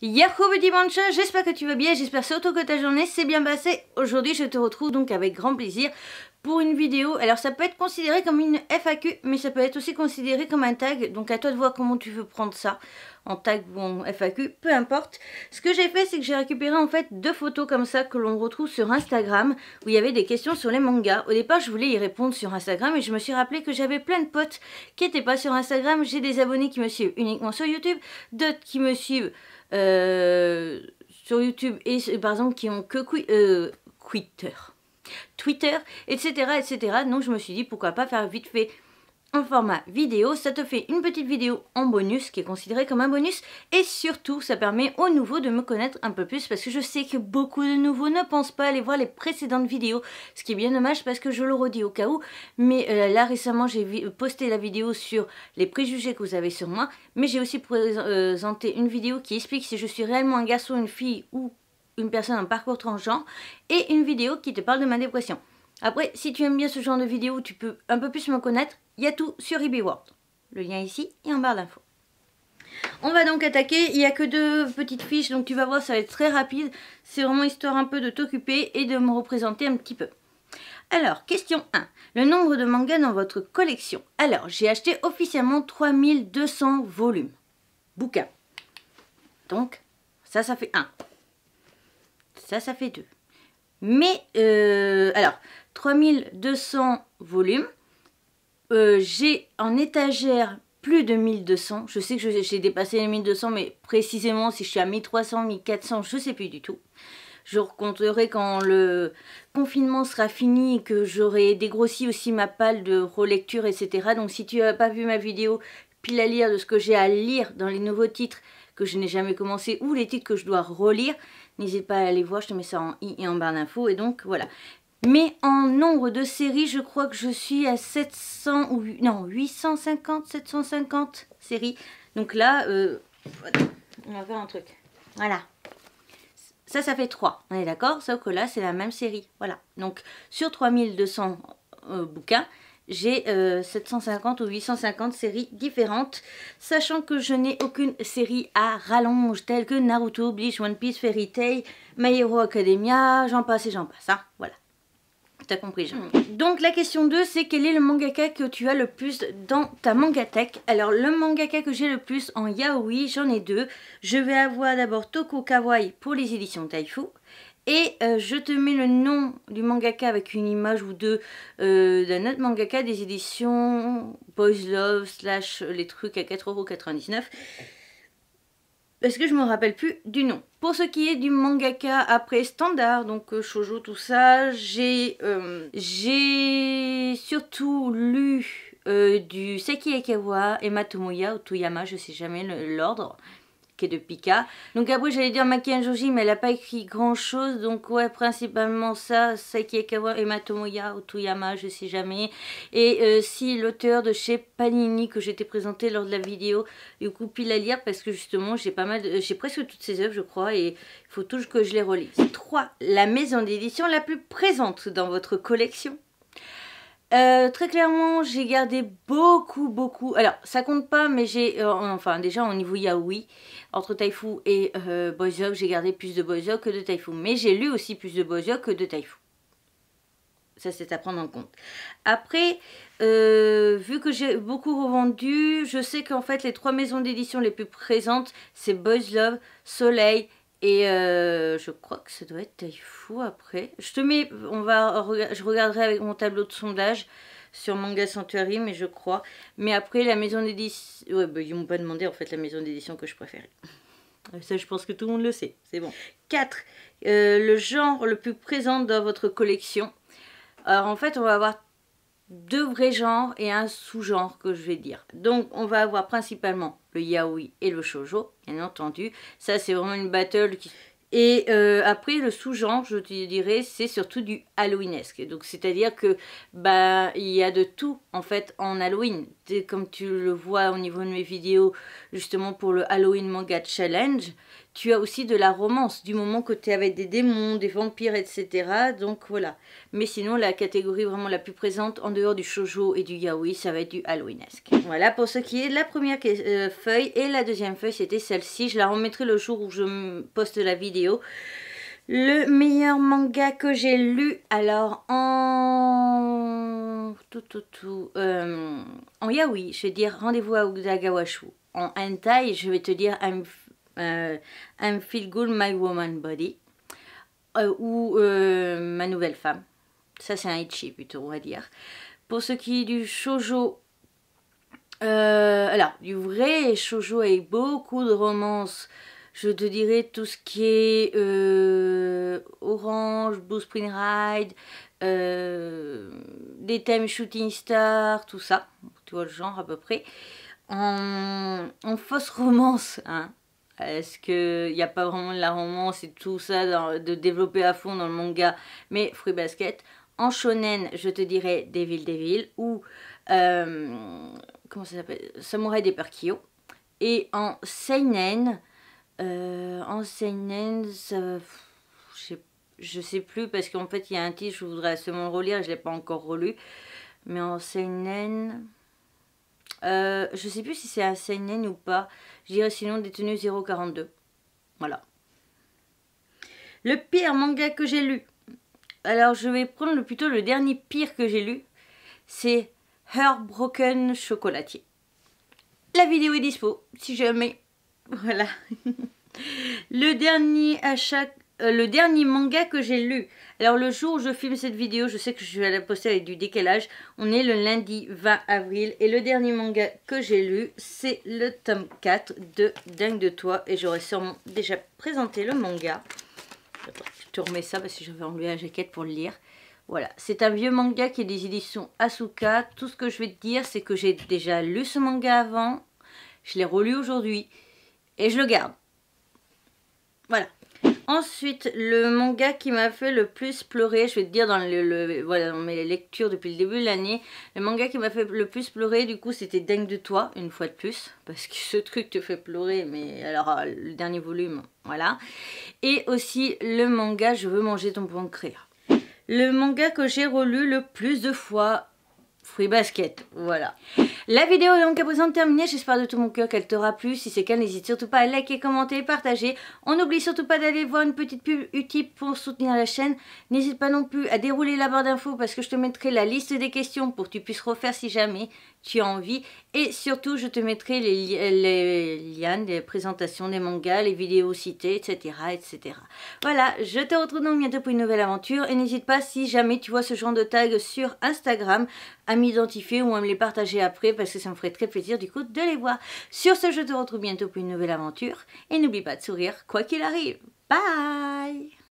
Yahoo dimanche, j'espère que tu vas bien, j'espère surtout que ta journée s'est bien passée. Aujourd'hui je te retrouve donc avec grand plaisir pour une vidéo. Alors ça peut être considéré comme une FAQ, mais ça peut être aussi considéré comme un tag. Donc à toi de voir comment tu veux prendre ça, en tag ou en FAQ, peu importe. Ce que j'ai fait, c'est que j'ai récupéré en fait deux photos comme ça que l'on retrouve sur Instagram, où il y avait des questions sur les mangas. Au départ, je voulais y répondre sur Instagram, et je me suis rappelé que j'avais plein de potes qui n'étaient pas sur Instagram. J'ai des abonnés qui me suivent uniquement sur YouTube, d'autres qui me suivent euh, sur YouTube et par exemple qui ont que euh, Twitter, Twitter, etc., etc. Donc je me suis dit pourquoi pas faire vite fait en format vidéo. Ça te fait une petite vidéo en bonus qui est considérée comme un bonus et surtout ça permet aux nouveaux de me connaître un peu plus parce que je sais que beaucoup de nouveaux ne pensent pas aller voir les précédentes vidéos ce qui est bien dommage parce que je le redis au cas où mais euh, là récemment j'ai posté la vidéo sur les préjugés que vous avez sur moi mais j'ai aussi présenté une vidéo qui explique si je suis réellement un garçon, une fille ou une personne en parcours transgenre et une vidéo qui te parle de ma dépression. Après, si tu aimes bien ce genre de vidéo, tu peux un peu plus me connaître, il y a tout sur World. Le lien ici et en barre d'infos. On va donc attaquer, il n'y a que deux petites fiches, donc tu vas voir, ça va être très rapide. C'est vraiment histoire un peu de t'occuper et de me représenter un petit peu. Alors, question 1. Le nombre de mangas dans votre collection. Alors, j'ai acheté officiellement 3200 volumes. Bouquins. Donc, ça, ça fait 1. Ça, ça fait 2. Mais, euh, alors, 3200 volumes. Euh, j'ai en étagère plus de 1200. Je sais que j'ai dépassé les 1200, mais précisément, si je suis à 1300, 1400, je sais plus du tout. Je raconterai quand le confinement sera fini et que j'aurai dégrossi aussi ma palle de relecture, etc. Donc si tu n'as pas vu ma vidéo pile à lire de ce que j'ai à lire dans les nouveaux titres, que je n'ai jamais commencé ou les titres que je dois relire, n'hésite pas à aller voir, je te mets ça en i et en barre d'infos. Et donc voilà. Mais en nombre de séries, je crois que je suis à 700 ou non 850, 750 séries. Donc là, euh, on va faire un truc. Voilà. Ça, ça fait 3. On est d'accord Sauf que là, c'est la même série. Voilà. Donc sur 3200 euh, bouquins, j'ai 750 euh, ou 850 séries différentes, sachant que je n'ai aucune série à rallonge telle que Naruto, Bleach, One Piece, Fairy Tail, My Hero Academia, j'en passe et j'en passe, hein, voilà. T'as compris, hmm. Donc la question 2, c'est quel est le mangaka que tu as le plus dans ta mangatech Alors le mangaka que j'ai le plus en yaoi, j'en ai deux. Je vais avoir d'abord Toko Kawaii pour les éditions Taifu et euh, je te mets le nom du mangaka avec une image ou deux euh, d'un autre mangaka des éditions Boys Love slash les trucs à 4,99€. Parce que je ne me rappelle plus du nom. Pour ce qui est du mangaka après standard, donc euh, shoujo, tout ça, j'ai surtout lu du Seki Ekawa et Matomoya ou Toyama, je sais jamais l'ordre de Pika. Donc après j'allais dire Maki Joji mais elle n'a pas écrit grand chose donc ouais principalement ça, Saiki et Matomoya ou Toyama je sais jamais. Et euh, si l'auteur de chez Panini que j'étais présenté lors de la vidéo, du coup pile à lire parce que justement j'ai pas mal, j'ai presque toutes ses œuvres je crois et il faut toujours que je les relise. 3. La maison d'édition la plus présente dans votre collection euh, très clairement, j'ai gardé beaucoup, beaucoup. Alors, ça compte pas, mais j'ai. Euh, enfin, déjà, au niveau yaoi, entre Taifu et euh, Boys j'ai gardé plus de Love que de Taifu. Mais j'ai lu aussi plus de Love que de Taifu. Ça, c'est à prendre en compte. Après, vu que j'ai beaucoup revendu, je sais qu'en fait, les trois maisons d'édition les plus présentes, c'est Boys Love, Soleil et euh, je crois que ça doit être fou après. Je te mets, on va, je regarderai avec mon tableau de sondage sur Manga Sanctuary, mais je crois. Mais après, la maison d'édition... Ouais, bah, ils m'ont pas demandé, en fait, la maison d'édition que je préférais. Ça, je pense que tout le monde le sait. C'est bon. 4. Euh, le genre le plus présent dans votre collection. Alors, en fait, on va avoir deux vrais genres et un sous-genre que je vais dire. Donc, on va avoir principalement le yaoi et le shojo, bien entendu. Ça, c'est vraiment une battle Et euh, après, le sous-genre, je te dirais, c'est surtout du Halloweenesque. Donc, c'est-à-dire que bah, il y a de tout en fait en Halloween. Comme tu le vois au niveau de mes vidéos, justement pour le Halloween Manga Challenge, tu as aussi de la romance, du moment que tu es avec des démons, des vampires, etc. Donc voilà. Mais sinon, la catégorie vraiment la plus présente, en dehors du shoujo et du yaoi, ça va être du halloweenesque. Voilà pour ce qui est de la première euh, feuille. Et la deuxième feuille, c'était celle-ci. Je la remettrai le jour où je poste la vidéo. Le meilleur manga que j'ai lu, alors en... Tout, tout, tout. Euh, en yaoi, je vais dire Rendez-vous à Udagawashu. En hentai, je vais te dire un euh, I'm Feel Good My Woman Body euh, ou euh, Ma Nouvelle Femme. Ça, c'est un itchy plutôt, on va dire. Pour ce qui est du shoujo, alors, du vrai shoujo avec beaucoup de romances, je te dirais tout ce qui est Orange, Blue Spring Ride, des thèmes Shooting Star, tout ça, tu vois le genre à peu près, en, en fausse romance, hein, est-ce qu'il n'y a pas vraiment de la romance et tout ça de développer à fond dans le manga Mais Fruit Basket, en shonen, je te dirais Devil Devil ou euh, comment ça s'appelle Samurai des Perkyo. Et en seinen, euh, en seinen, je, sais, sais plus parce qu'en fait il y a un titre, je voudrais seulement relire, je l'ai pas encore relu. Mais en seinen, je euh, je sais plus si c'est un Seinen ou pas. Je dirais sinon détenu 0,42. Voilà. Le pire manga que j'ai lu. Alors je vais prendre plutôt le dernier pire que j'ai lu. C'est Her Broken Chocolatier. La vidéo est dispo si jamais. Voilà. le dernier achat euh, le dernier manga que j'ai lu. Alors le jour où je filme cette vidéo, je sais que je vais la poster avec du décalage. On est le lundi 20 avril et le dernier manga que j'ai lu, c'est le tome 4 de Dingue de toi. Et j'aurais sûrement déjà présenté le manga. je te remets ça parce que j'avais enlevé la jaquette pour le lire. Voilà, c'est un vieux manga qui est des éditions Asuka. Tout ce que je vais te dire, c'est que j'ai déjà lu ce manga avant. Je l'ai relu aujourd'hui et je le garde. Voilà. Ensuite, le manga qui m'a fait le plus pleurer, je vais te dire dans, le, voilà, mes lectures depuis le début de l'année, le manga qui m'a fait le plus pleurer, du coup, c'était Dingue de toi, une fois de plus, parce que ce truc te fait pleurer, mais alors, euh, le dernier volume, voilà. Et aussi le manga Je veux manger ton pancréas. Le manga que j'ai relu le plus de fois, Fruit Basket, voilà. La vidéo est donc à présent terminée, j'espère de tout mon cœur qu'elle t'aura plu. Si c'est le cas, n'hésite surtout pas à liker, commenter, et partager. On n'oublie surtout pas d'aller voir une petite pub utile pour soutenir la chaîne. N'hésite pas non plus à dérouler la barre d'infos parce que je te mettrai la liste des questions pour que tu puisses refaire si jamais tu as envie. Et surtout, je te mettrai les, les liens des présentations des mangas, les vidéos citées, etc., etc. Voilà, je te retrouve donc bientôt pour une nouvelle aventure. Et n'hésite pas, si jamais tu vois ce genre de tag sur Instagram, à m'identifier ou à me les partager après parce que ça me ferait très plaisir du coup de les voir. Sur ce, je te retrouve bientôt pour une nouvelle aventure et n'oublie pas de sourire quoi qu'il arrive. Bye